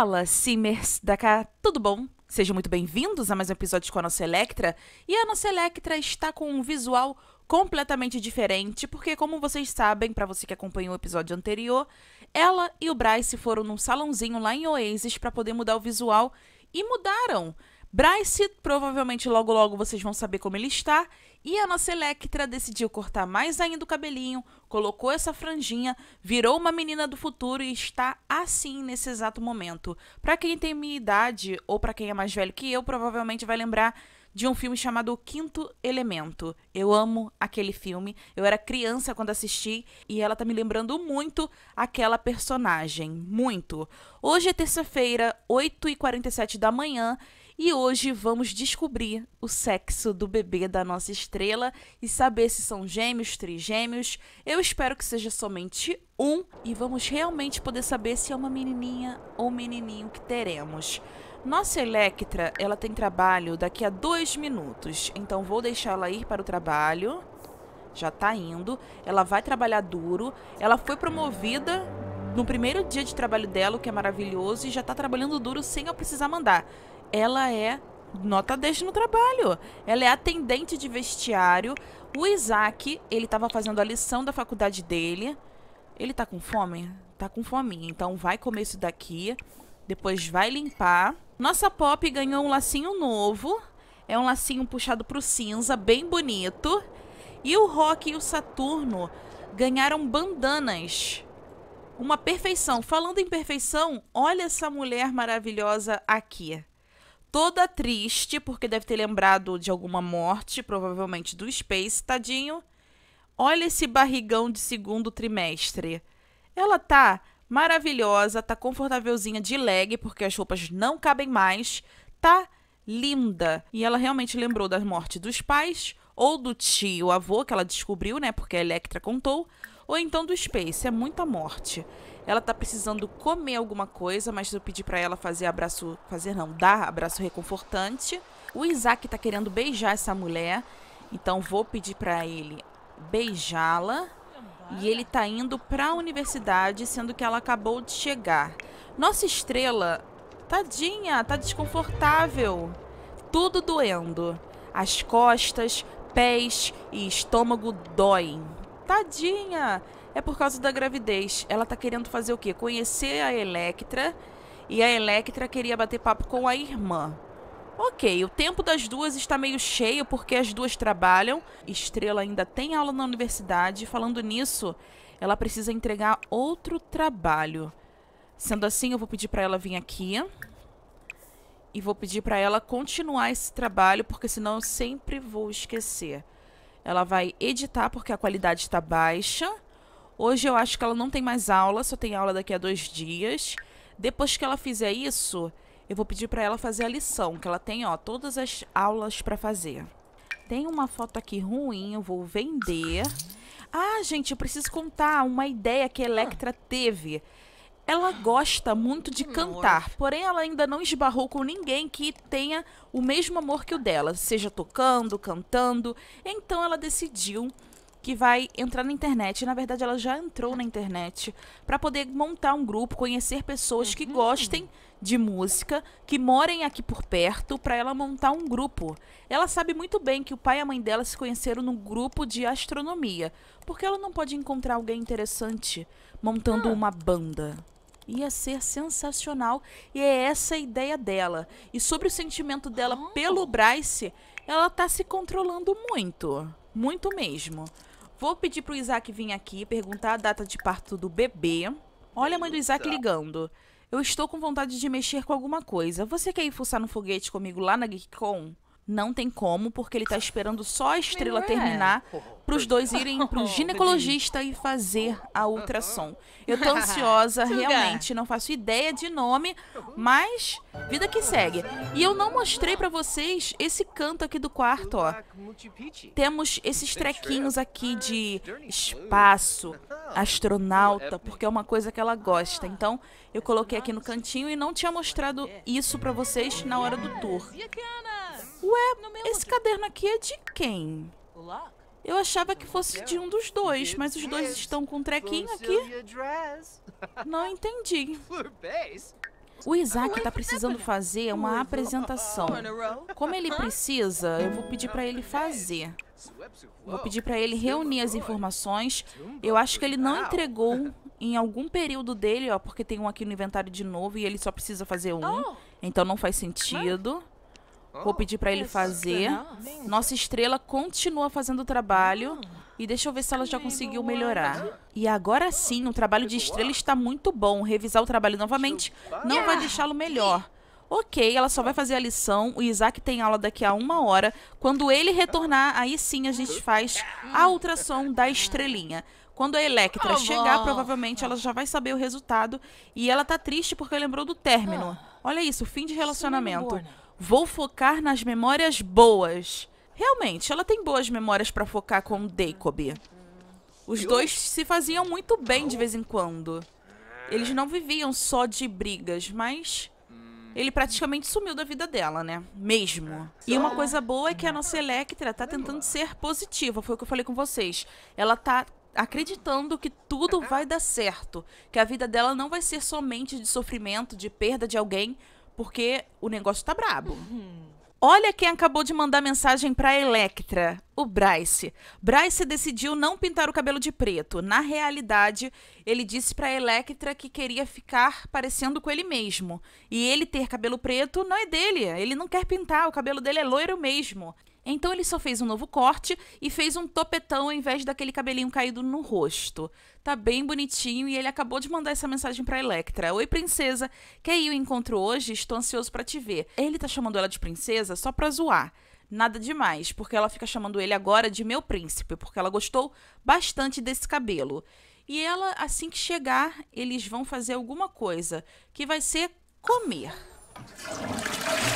Fala, Simmers daqui, tudo bom? Sejam muito bem-vindos a mais um episódio com a nossa Electra. E a nossa Electra está com um visual completamente diferente, porque, como vocês sabem, para você que acompanhou o episódio anterior, ela e o Bryce foram num salãozinho lá em Oasis para poder mudar o visual e mudaram. Bryce, provavelmente logo logo vocês vão saber como ele está, e a nossa Electra decidiu cortar mais ainda o cabelinho, colocou essa franjinha, virou uma menina do futuro e está assim nesse exato momento. Para quem tem minha idade ou para quem é mais velho que eu, provavelmente vai lembrar de um filme chamado O Quinto Elemento. Eu amo aquele filme. Eu era criança quando assisti e ela tá me lembrando muito aquela personagem, muito. Hoje é terça-feira, 8h47 da manhã, e hoje vamos descobrir o sexo do bebê da nossa estrela e saber se são gêmeos, trigêmeos. Eu espero que seja somente um e vamos realmente poder saber se é uma menininha ou menininho que teremos. Nossa Electra, ela tem trabalho daqui a dois minutos, então vou deixá-la ir para o trabalho. Já tá indo, ela vai trabalhar duro, ela foi promovida no primeiro dia de trabalho dela, o que é maravilhoso, e já tá trabalhando duro sem eu precisar mandar ela é nota 10 no trabalho. Ela é atendente de vestiário. O Isaac, ele estava fazendo a lição da faculdade dele. Ele tá com fome? Tá com fome. Então vai comer isso daqui. Depois vai limpar. Nossa Pop ganhou um lacinho novo. É um lacinho puxado pro cinza, bem bonito. E o Rock e o Saturno ganharam bandanas. Uma perfeição. Falando em perfeição, olha essa mulher maravilhosa aqui toda triste, porque deve ter lembrado de alguma morte, provavelmente do Space, tadinho. Olha esse barrigão de segundo trimestre. Ela tá maravilhosa, tá confortávelzinha de leg, porque as roupas não cabem mais, tá linda. E ela realmente lembrou da morte dos pais, ou do tio avô, que ela descobriu, né, porque a Electra contou, ou então do Space, é muita morte. Ela tá precisando comer alguma coisa, mas eu pedi para ela fazer abraço, fazer não, dar abraço reconfortante. O Isaac tá querendo beijar essa mulher, então vou pedir para ele beijá-la. E ele tá indo para a universidade, sendo que ela acabou de chegar. Nossa estrela, tadinha, tá desconfortável. Tudo doendo. As costas, pés e estômago doem. Tadinha! é por causa da gravidez. Ela tá querendo fazer o quê? Conhecer a Electra e a Electra queria bater papo com a irmã. Ok, o tempo das duas está meio cheio porque as duas trabalham. Estrela ainda tem aula na universidade. Falando nisso, ela precisa entregar outro trabalho. Sendo assim, eu vou pedir para ela vir aqui e vou pedir para ela continuar esse trabalho, porque senão eu sempre vou esquecer. Ela vai editar porque a qualidade está baixa. Hoje eu acho que ela não tem mais aula, só tem aula daqui a dois dias. Depois que ela fizer isso, eu vou pedir para ela fazer a lição, que ela tem, ó, todas as aulas para fazer. Tem uma foto aqui ruim, eu vou vender. Ah, gente, eu preciso contar uma ideia que a Electra teve. Ela gosta muito de cantar, porém ela ainda não esbarrou com ninguém que tenha o mesmo amor que o dela, seja tocando, cantando. Então ela decidiu que vai entrar na internet. Na verdade, ela já entrou na internet para poder montar um grupo, conhecer pessoas que uhum. gostem de música, que morem aqui por perto, para ela montar um grupo. Ela sabe muito bem que o pai e a mãe dela se conheceram num grupo de astronomia, porque ela não pode encontrar alguém interessante montando ah. uma banda. Ia ser sensacional e é essa a ideia dela. E sobre o sentimento dela oh. pelo Bryce, ela tá se controlando muito, muito mesmo. Vou pedir pro Isaac vir aqui perguntar a data de parto do bebê. Olha a mãe do Isaac ligando. Eu estou com vontade de mexer com alguma coisa. Você quer ir fuçar no foguete comigo lá na GeekCon? Não tem como, porque ele tá esperando só a estrela é. terminar para os dois irem pro ginecologista e fazer a ultrassom. Eu tô ansiosa, realmente, não faço ideia de nome, mas vida que segue. E eu não mostrei para vocês esse canto aqui do quarto, ó. Temos esses trequinhos aqui de espaço, astronauta, porque é uma coisa que ela gosta. Então, eu coloquei aqui no cantinho e não tinha mostrado isso para vocês na hora do tour. Ué, esse caderno aqui é de quem? Eu achava que fosse de um dos dois, mas os dois estão com um trequinho aqui. Não entendi. O Isaac está precisando fazer uma apresentação. Como ele precisa, eu vou pedir para ele fazer. Vou pedir para ele reunir as informações. Eu acho que ele não entregou em algum período dele, ó, porque tem um aqui no inventário de novo e ele só precisa fazer um. Oh. Então não faz sentido. Vou pedir para ele fazer. Nossa estrela continua fazendo o trabalho. E deixa eu ver se ela já conseguiu melhorar. E agora sim, o trabalho de estrela está muito bom. Revisar o trabalho novamente não vai ah. deixá-lo melhor. Ok, ela só vai fazer a lição. O Isaac tem aula daqui a uma hora. Quando ele retornar, aí sim a gente faz a ultrassom da estrelinha. Quando a Electra tá chegar, provavelmente ela já vai saber o resultado. E ela tá triste porque lembrou do término. Ah. Olha isso, fim de é relacionamento. Vou focar nas memórias boas. Realmente, ela tem boas memórias para focar com o Jacob. Os dois se faziam muito bem de vez em quando. Eles não viviam só de brigas, mas ele praticamente sumiu da vida dela, né? Mesmo. E uma coisa boa é que a nossa Electra tá tentando ser positiva, foi o que eu falei com vocês. Ela tá acreditando que tudo vai dar certo, que a vida dela não vai ser somente de sofrimento, de perda de alguém, porque o negócio tá brabo. Uhum. Olha quem acabou de mandar mensagem para Electra, o Bryce. Bryce decidiu não pintar o cabelo de preto. Na realidade, ele disse para Electra que queria ficar parecendo com ele mesmo. E ele ter cabelo preto não é dele. Ele não quer pintar, o cabelo dele é loiro mesmo. Então ele só fez um novo corte e fez um topetão ao invés daquele cabelinho caído no rosto. Tá bem bonitinho e ele acabou de mandar essa mensagem pra Electra. Oi, princesa. Quer ir ao encontro hoje? Estou ansioso para te ver. Ele tá chamando ela de princesa só pra zoar nada demais, porque ela fica chamando ele agora de meu príncipe, porque ela gostou bastante desse cabelo. E ela, assim que chegar, eles vão fazer alguma coisa que vai ser comer.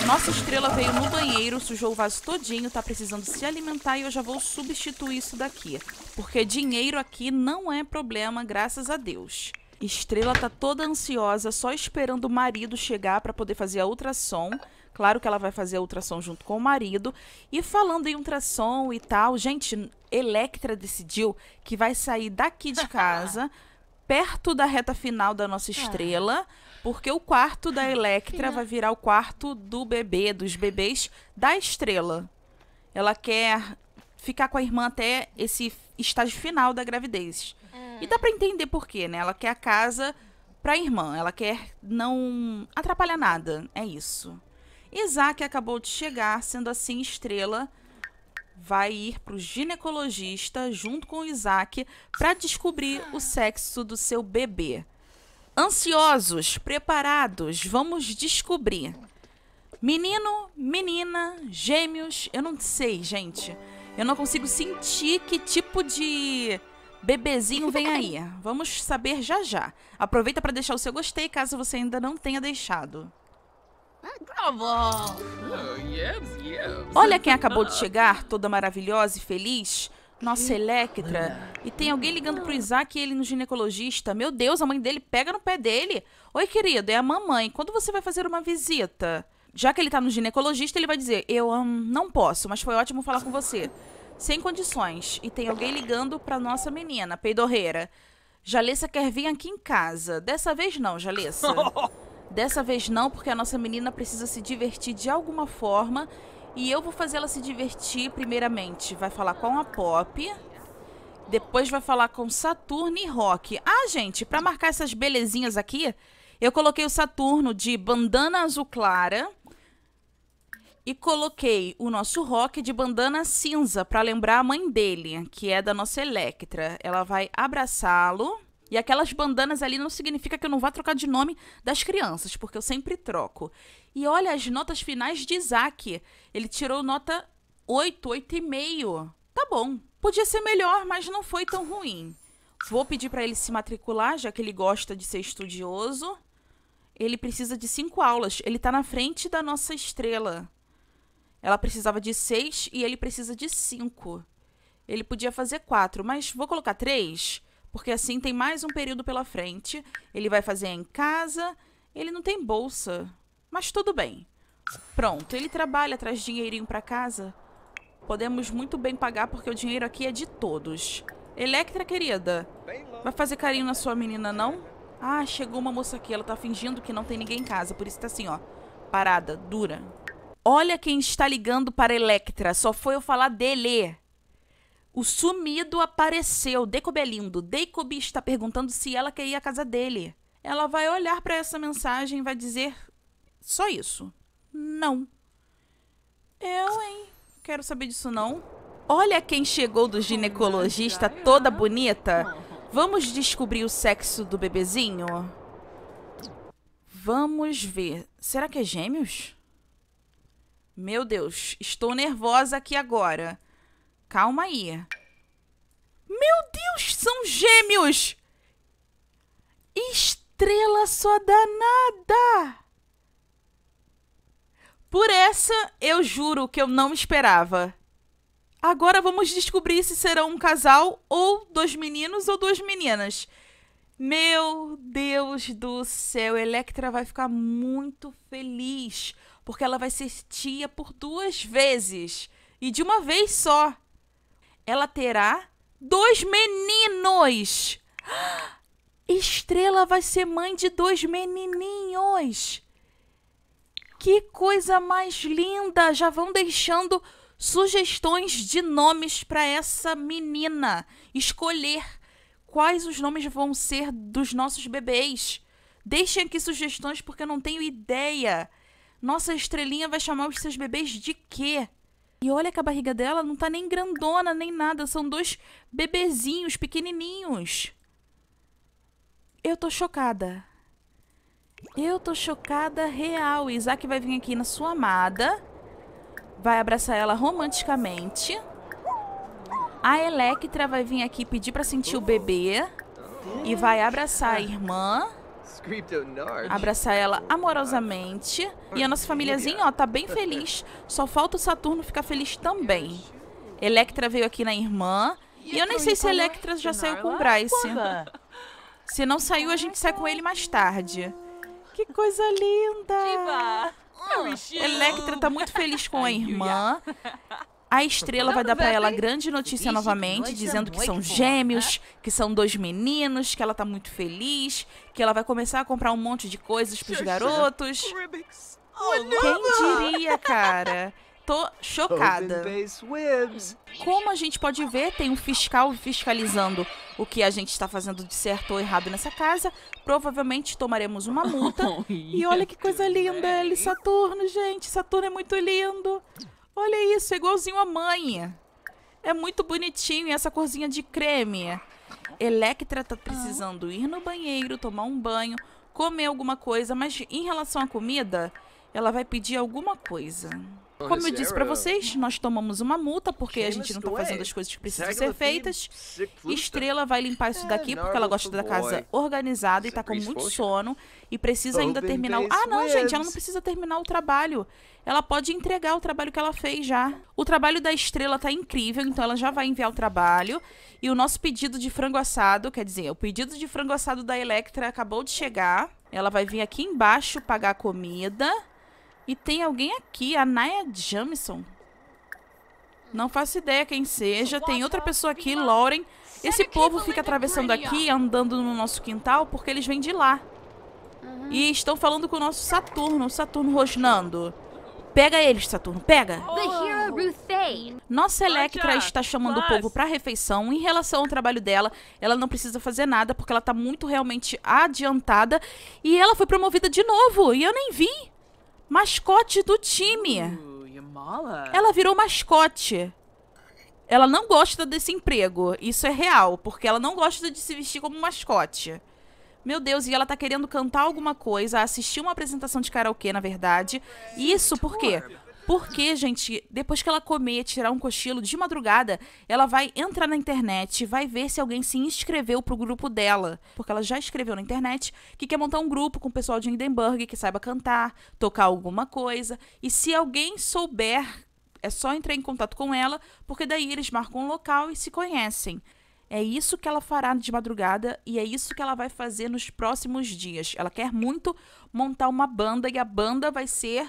Nossa estrela veio no banheiro, sujou o vaso todinho, tá precisando se alimentar e eu já vou substituir isso daqui. Porque dinheiro aqui não é problema, graças a Deus. Estrela tá toda ansiosa, só esperando o marido chegar para poder fazer a ultrassom. Claro que ela vai fazer a ultrassom junto com o marido. E falando em ultrassom e tal, gente, Electra decidiu que vai sair daqui de casa, perto da reta final da nossa ah. estrela. Porque o quarto da Electra vai virar o quarto do bebê, dos bebês da estrela. Ela quer ficar com a irmã até esse estágio final da gravidez. É. E dá para entender por quê, né? Ela quer a casa pra irmã, ela quer não atrapalhar nada. É isso. Isaac acabou de chegar, sendo assim, estrela vai ir para o ginecologista junto com o Isaac para descobrir o sexo do seu bebê. Ansiosos, preparados, vamos descobrir. Menino, menina, gêmeos, eu não sei, gente. Eu não consigo sentir que tipo de bebezinho vem aí. Vamos saber já já. Aproveita para deixar o seu gostei, caso você ainda não tenha deixado. Oh, Olha quem acabou de chegar, toda maravilhosa e feliz. Nossa, Electra. E tem alguém ligando pro Isaac e ele no ginecologista. Meu Deus, a mãe dele pega no pé dele. Oi, querido, é a mamãe. Quando você vai fazer uma visita? Já que ele tá no ginecologista, ele vai dizer: Eu um, não posso, mas foi ótimo falar com você. Sem condições. E tem alguém ligando pra nossa menina, peidorreira. Jalessa quer vir aqui em casa. Dessa vez não, Jalessa. Dessa vez não, porque a nossa menina precisa se divertir de alguma forma e eu vou fazer ela se divertir primeiramente. Vai falar com a Pop. Depois vai falar com Saturno e Rock. Ah, gente, para marcar essas belezinhas aqui, eu coloquei o Saturno de bandana azul clara e coloquei o nosso Rock de bandana cinza para lembrar a mãe dele, que é da nossa Electra. Ela vai abraçá-lo e aquelas bandanas ali não significa que eu não vá trocar de nome das crianças, porque eu sempre troco. E olha as notas finais de Isaac. Ele tirou nota 8, 8,5. Tá bom. Podia ser melhor, mas não foi tão ruim. Vou pedir para ele se matricular, já que ele gosta de ser estudioso. Ele precisa de cinco aulas. Ele está na frente da nossa estrela. Ela precisava de seis e ele precisa de cinco. Ele podia fazer quatro, mas vou colocar três porque assim tem mais um período pela frente. Ele vai fazer em casa, ele não tem bolsa, mas tudo bem. Pronto, ele trabalha, traz dinheirinho para casa. Podemos muito bem pagar porque o dinheiro aqui é de todos. Electra, querida, vai fazer carinho na sua menina, não? Ah, chegou uma moça aqui, ela tá fingindo que não tem ninguém em casa, por isso tá assim, ó, parada, dura. Olha quem está ligando para Electra, só foi eu falar dele. O sumido apareceu. Decobelindo, Decobi está perguntando se ela quer ir à casa dele. Ela vai olhar para essa mensagem e vai dizer só isso. Não. Eu, hein? Quero saber disso não. Olha quem chegou do ginecologista toda bonita. Vamos descobrir o sexo do bebezinho? Vamos ver. Será que é gêmeos? Meu Deus, estou nervosa aqui agora. Calma aí. Meu Deus, são gêmeos! Estrela sua danada! Por essa, eu juro que eu não esperava. Agora vamos descobrir se serão um casal ou dois meninos ou duas meninas. Meu Deus do céu, Electra vai ficar muito feliz, porque ela vai ser tia por duas vezes e de uma vez só ela terá dois meninos. Estrela vai ser mãe de dois menininhos. Que coisa mais linda! Já vão deixando sugestões de nomes para essa menina escolher quais os nomes vão ser dos nossos bebês. Deixem aqui sugestões porque eu não tenho ideia. Nossa estrelinha vai chamar os seus bebês de quê? E olha que a barriga dela não tá nem grandona, nem nada. São dois bebezinhos pequenininhos. Eu tô chocada. Eu tô chocada real. Isaac vai vir aqui na sua amada. Vai abraçar ela romanticamente. A Electra vai vir aqui pedir pra sentir o bebê. E vai abraçar a irmã abraçar ela amorosamente. E a nossa famíliazinha, ó, tá bem feliz. Só falta o Saturno ficar feliz também. Electra veio aqui na irmã. E eu nem sei se Electra já saiu com o Bryce. Se não saiu, a gente sai com ele mais tarde. Que coisa linda! Electra tá muito feliz com a irmã. A estrela vai dar para ela grande notícia novamente, é dizendo que são gêmeos, que são dois meninos, que ela tá muito feliz, que ela vai começar a comprar um monte de coisas pros garotos. Quem diria, cara? Tô chocada. Como a gente pode ver, tem um fiscal fiscalizando o que a gente está fazendo de certo ou errado nessa casa. Provavelmente tomaremos uma multa. e olha que coisa linda, ele Saturno, gente. Saturno é muito lindo. Olha isso, é igualzinho a mãe. É muito bonitinho essa corzinha de creme. Electra tá precisando ir no banheiro, tomar um banho, comer alguma coisa, mas em relação à comida, ela vai pedir alguma coisa como eu disse para vocês, nós tomamos uma multa porque a gente não tá fazendo as coisas que precisam ser feitas. Estrela vai limpar isso é, daqui porque ela gosta da casa organizada e tá com muito sono e precisa ainda terminar. O... Ah, não, gente, ela não precisa terminar o trabalho. Ela pode entregar o trabalho que ela fez já. O trabalho da Estrela tá incrível, então ela já vai enviar o trabalho. E o nosso pedido de frango assado, quer dizer, o pedido de frango assado da Electra acabou de chegar. Ela vai vir aqui embaixo pagar a comida. E tem alguém aqui, a Naya Jamison. Não faço ideia quem seja. Tem outra pessoa aqui, Lauren. Esse povo fica atravessando aqui, andando no nosso quintal, porque eles vêm de lá. Uhum. E estão falando com o nosso Saturno, o Saturno rosnando. Pega eles, Saturno, pega! Nossa Electra está chamando o povo para refeição. Em relação ao trabalho dela, ela não precisa fazer nada, porque ela está muito realmente adiantada. E ela foi promovida de novo, e eu nem vi mascote do time. Ela virou mascote. Ela não gosta desse emprego. Isso é real, porque ela não gosta de se vestir como mascote. Meu Deus, e ela tá querendo cantar alguma coisa, assistir uma apresentação de karaokê, na verdade. Isso por quê? Porque, gente, depois que ela comer, tirar um cochilo de madrugada, ela vai entrar na internet, vai ver se alguém se inscreveu pro grupo dela. Porque ela já escreveu na internet que quer montar um grupo com o pessoal de Hindenburg que saiba cantar, tocar alguma coisa. E se alguém souber, é só entrar em contato com ela, porque daí eles marcam um local e se conhecem. É isso que ela fará de madrugada e é isso que ela vai fazer nos próximos dias. Ela quer muito montar uma banda e a banda vai ser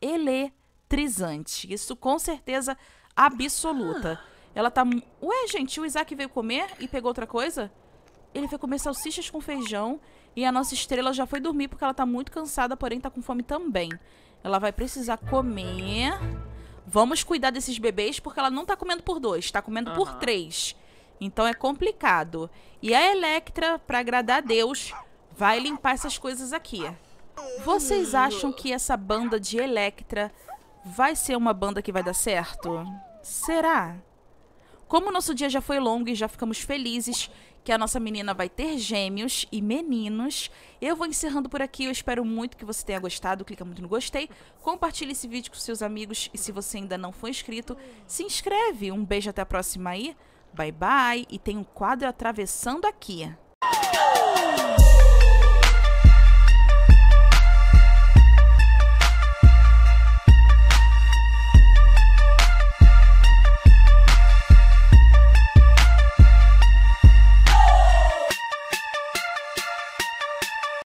Ele eletrizante. Isso com certeza absoluta. Ah. Ela tá. Ué, gente, o Isaac veio comer e pegou outra coisa? Ele veio comer salsichas com feijão e a nossa estrela já foi dormir porque ela tá muito cansada, porém tá com fome também. Ela vai precisar comer. Vamos cuidar desses bebês porque ela não tá comendo por dois, tá comendo uhum. por três. Então é complicado. E a Electra, para agradar a Deus, vai limpar essas coisas aqui. Vocês acham que essa banda de Electra Vai ser uma banda que vai dar certo? Será? Como o nosso dia já foi longo e já ficamos felizes que a nossa menina vai ter gêmeos e meninos, eu vou encerrando por aqui. Eu espero muito que você tenha gostado. Clica muito no gostei, compartilhe esse vídeo com seus amigos e se você ainda não for inscrito, se inscreve. Um beijo até a próxima aí. Bye bye e tem um quadro atravessando aqui.